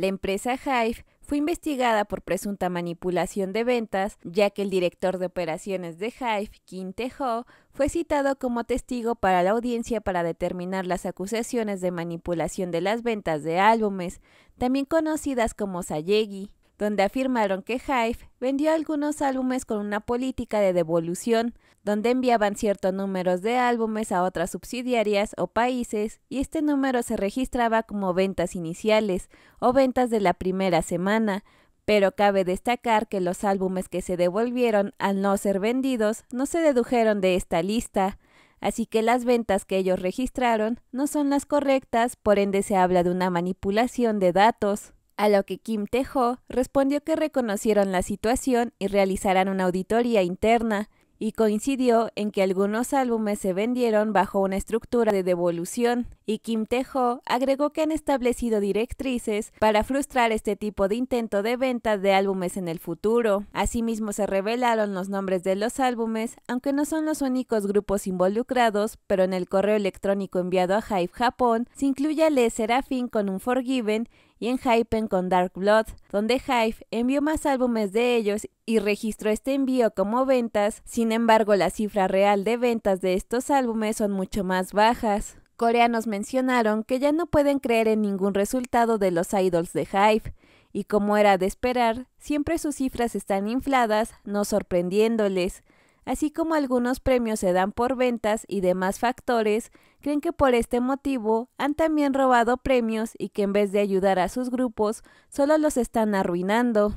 La empresa Hive fue investigada por presunta manipulación de ventas, ya que el director de operaciones de Hive, Kim Tae-ho, fue citado como testigo para la audiencia para determinar las acusaciones de manipulación de las ventas de álbumes, también conocidas como Sayegi donde afirmaron que Hive vendió algunos álbumes con una política de devolución, donde enviaban ciertos números de álbumes a otras subsidiarias o países y este número se registraba como ventas iniciales o ventas de la primera semana, pero cabe destacar que los álbumes que se devolvieron al no ser vendidos no se dedujeron de esta lista, así que las ventas que ellos registraron no son las correctas, por ende se habla de una manipulación de datos a lo que Kim Tejo respondió que reconocieron la situación y realizarán una auditoría interna, y coincidió en que algunos álbumes se vendieron bajo una estructura de devolución, y Kim Tejo agregó que han establecido directrices para frustrar este tipo de intento de venta de álbumes en el futuro. Asimismo se revelaron los nombres de los álbumes, aunque no son los únicos grupos involucrados, pero en el correo electrónico enviado a Hype Japón se incluye a Le Serafín con un Forgiven y en Hypen con Dark Blood, donde Hive envió más álbumes de ellos y registró este envío como ventas, sin embargo la cifra real de ventas de estos álbumes son mucho más bajas. Coreanos mencionaron que ya no pueden creer en ningún resultado de los idols de Hive, y como era de esperar, siempre sus cifras están infladas, no sorprendiéndoles así como algunos premios se dan por ventas y demás factores, creen que por este motivo han también robado premios y que en vez de ayudar a sus grupos, solo los están arruinando.